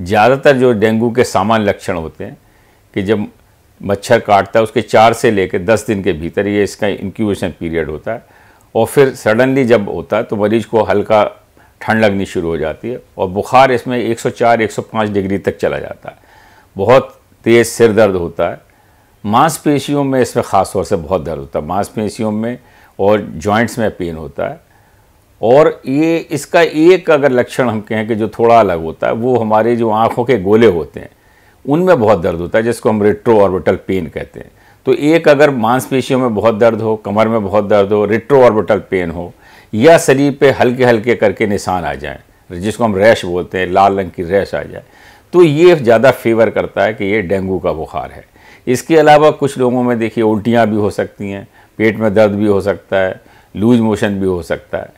ज़्यादातर जो डेंगू के सामान्य लक्षण होते हैं कि जब मच्छर काटता है उसके चार से लेकर दस दिन के भीतर ये इसका इंक्यूबेशन पीरियड होता है और फिर सडनली जब होता है तो मरीज़ को हल्का ठंड लगनी शुरू हो जाती है और बुखार इसमें 104 105 डिग्री तक चला जाता है बहुत तेज़ सिर दर्द होता है मांसपेशियों में इसमें ख़ास तौर से बहुत दर्द होता है मांसपेशियों में और जॉइंट्स में पेन होता है और ये इसका एक अगर लक्षण हम कहें कि जो थोड़ा अलग होता है वो हमारे जो आँखों के गोले होते हैं उनमें बहुत दर्द होता है जिसको हम रिट्रो ऑर्बिटल पेन कहते हैं तो एक अगर मांसपेशियों में बहुत दर्द हो कमर में बहुत दर्द हो रिट्रो ऑर्बिटल पेन हो या शरीर पे हल्के हल्के करके निशान आ जाए जिसको हम रैश बोलते हैं लाल रंग की रैश आ जाए तो ये ज़्यादा फेवर करता है कि ये डेंगू का बुखार है इसके अलावा कुछ लोगों में देखिए उल्टियाँ भी हो सकती हैं पेट में दर्द भी हो सकता है लूज मोशन भी हो सकता है